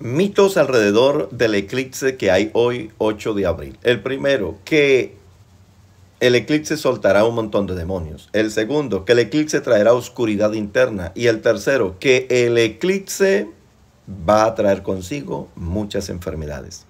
mitos alrededor del eclipse que hay hoy, 8 de abril. El primero, que el eclipse soltará un montón de demonios. El segundo, que el eclipse traerá oscuridad interna. Y el tercero, que el eclipse va a traer consigo muchas enfermedades.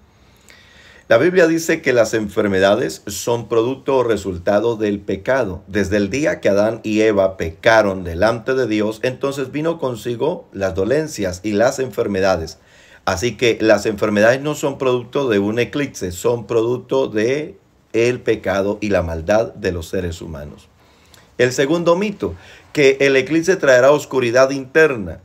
La Biblia dice que las enfermedades son producto o resultado del pecado. Desde el día que Adán y Eva pecaron delante de Dios, entonces vino consigo las dolencias y las enfermedades. Así que las enfermedades no son producto de un eclipse, son producto de el pecado y la maldad de los seres humanos. El segundo mito, que el eclipse traerá oscuridad interna.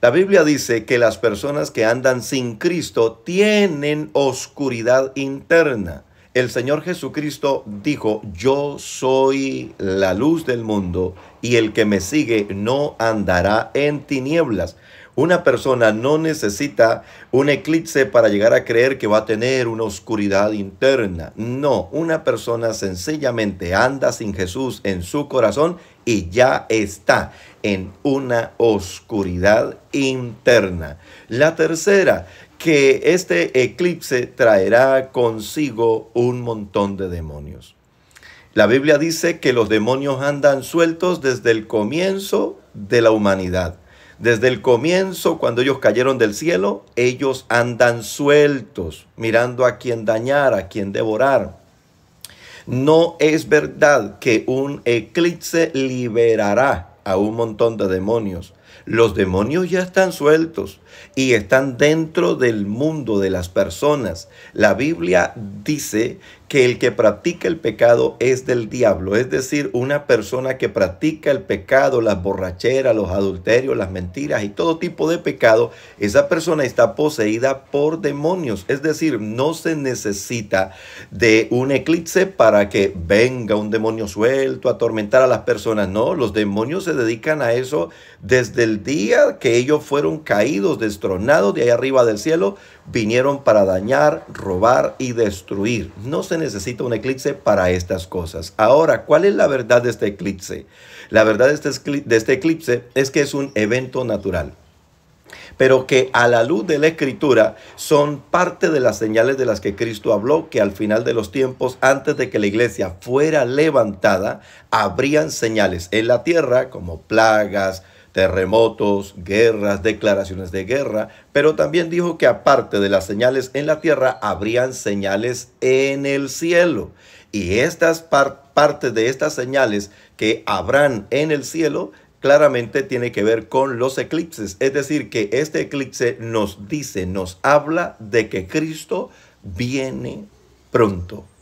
La Biblia dice que las personas que andan sin Cristo tienen oscuridad interna. El Señor Jesucristo dijo, yo soy la luz del mundo y el que me sigue no andará en tinieblas. Una persona no necesita un eclipse para llegar a creer que va a tener una oscuridad interna. No, una persona sencillamente anda sin Jesús en su corazón y ya está en una oscuridad interna. La tercera, que este eclipse traerá consigo un montón de demonios. La Biblia dice que los demonios andan sueltos desde el comienzo de la humanidad. Desde el comienzo, cuando ellos cayeron del cielo, ellos andan sueltos, mirando a quien dañar, a quien devorar. No es verdad que un eclipse liberará a un montón de demonios. Los demonios ya están sueltos y están dentro del mundo de las personas. La Biblia dice que el que practica el pecado es del diablo, es decir, una persona que practica el pecado, las borracheras, los adulterios, las mentiras y todo tipo de pecado, esa persona está poseída por demonios, es decir, no se necesita de un eclipse para que venga un demonio suelto a atormentar a las personas, no, los demonios se dedican a eso desde el día que ellos fueron caídos, destronados de ahí arriba del cielo, vinieron para dañar, robar y destruir. No se necesita un eclipse para estas cosas. Ahora, ¿cuál es la verdad de este eclipse? La verdad este de este eclipse es que es un evento natural pero que a la luz de la escritura son parte de las señales de las que Cristo habló, que al final de los tiempos, antes de que la iglesia fuera levantada, habrían señales en la tierra como plagas, terremotos, guerras, declaraciones de guerra, pero también dijo que aparte de las señales en la tierra, habrían señales en el cielo. Y estas partes de estas señales que habrán en el cielo claramente tiene que ver con los eclipses. Es decir, que este eclipse nos dice, nos habla de que Cristo viene pronto.